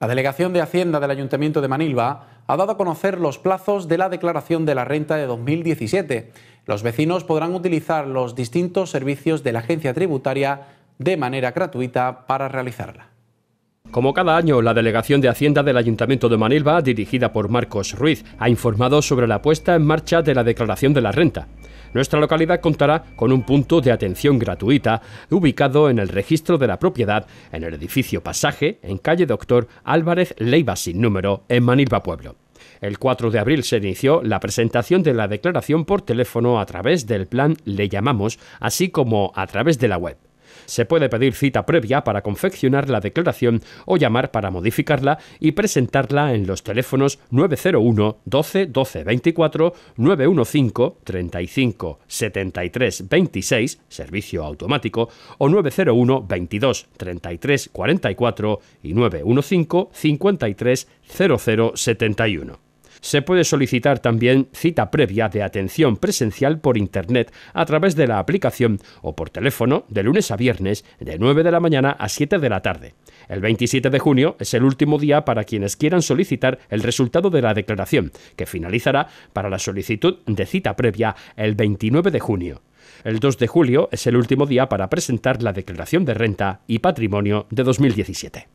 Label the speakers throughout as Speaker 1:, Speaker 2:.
Speaker 1: La Delegación de Hacienda del Ayuntamiento de Manilva ha dado a conocer los plazos de la declaración de la renta de 2017. Los vecinos podrán utilizar los distintos servicios de la agencia tributaria de manera gratuita para realizarla. Como cada
Speaker 2: año, la Delegación de Hacienda del Ayuntamiento de Manilva, dirigida por Marcos Ruiz, ha informado sobre la puesta en marcha de la declaración de la renta. Nuestra localidad contará con un punto de atención gratuita ubicado en el registro de la propiedad en el edificio Pasaje, en calle Doctor Álvarez Leiva sin número, en Manilva Pueblo. El 4 de abril se inició la presentación de la declaración por teléfono a través del plan Le llamamos, así como a través de la web. Se puede pedir cita previa para confeccionar la declaración o llamar para modificarla y presentarla en los teléfonos 901 12 12 24 915 35 73 26, servicio automático, o 901 22 33 44 y 915 53 00 71. Se puede solicitar también cita previa de atención presencial por Internet a través de la aplicación o por teléfono de lunes a viernes de 9 de la mañana a 7 de la tarde. El 27 de junio es el último día para quienes quieran solicitar el resultado de la declaración, que finalizará para la solicitud de cita previa el 29 de junio. El 2 de julio es el último día para presentar la declaración de renta y patrimonio de 2017.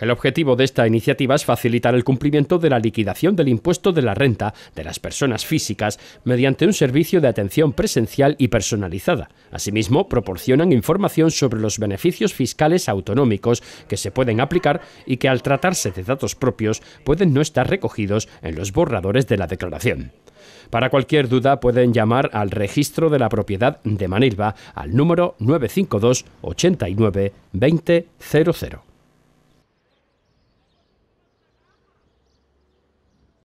Speaker 2: El objetivo de esta iniciativa es facilitar el cumplimiento de la liquidación del impuesto de la renta de las personas físicas mediante un servicio de atención presencial y personalizada. Asimismo, proporcionan información sobre los beneficios fiscales autonómicos que se pueden aplicar y que al tratarse de datos propios pueden no estar recogidos en los borradores de la declaración. Para cualquier duda pueden llamar al registro de la propiedad de Manilva al número 952 89 20